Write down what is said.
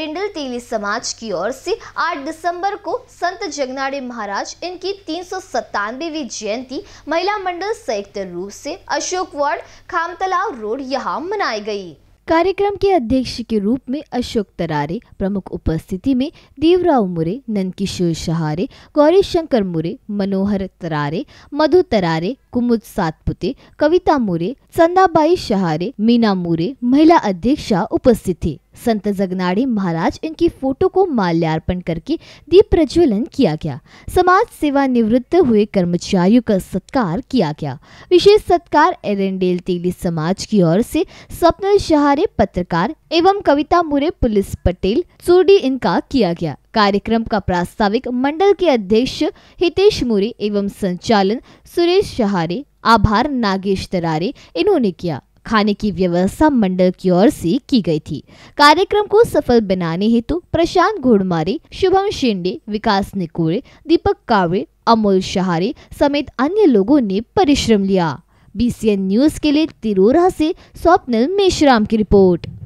एरिंडल तेली समाज की ओर से 8 दिसंबर को संत जगनाड़े महाराज इनकी तीन सौ जयंती महिला मंडल संयुक्त रूप से अशोक वार्ड खामतलाव रोड यहाँ मनाई गई कार्यक्रम के अध्यक्ष के रूप में अशोक तरारे प्रमुख उपस्थिति में देवराव मुरे नंदकिशोर सहारे गौरी शंकर मुरे मनोहर तरारे मधु तरारे कुमुद सातपुते कविता मुरे संदाबाई सहारे मीना मुरे महिला अध्यक्षा उपस्थित थी संत जगनाड़ी महाराज इनकी फोटो को माल्यार्पण करके दीप प्रज्वलन किया गया समाज सेवा निवृत्त हुए कर्मचारियों का सत्कार किया गया विशेष सत्कार एरेंडेल तेली समाज की ओर से सपनल शहारे पत्रकार एवं कविता मुरे पुलिस पटेल चूडी इनका किया गया कार्यक्रम का प्रास्ताविक मंडल के अध्यक्ष हितेश मुरे एवं संचालन सुरेश शहारे आभार नागेश तरारे इन्होंने किया खाने की व्यवस्था मंडल की ओर से की गई थी कार्यक्रम को सफल बनाने हेतु प्रशांत घोड़मारे शुभम शिंडे विकास निकोड़े दीपक कावड़े अमोल शहारे समेत अन्य लोगों ने परिश्रम लिया बीसीएन न्यूज के लिए तिरोरा से स्वप्निल मेश्राम की रिपोर्ट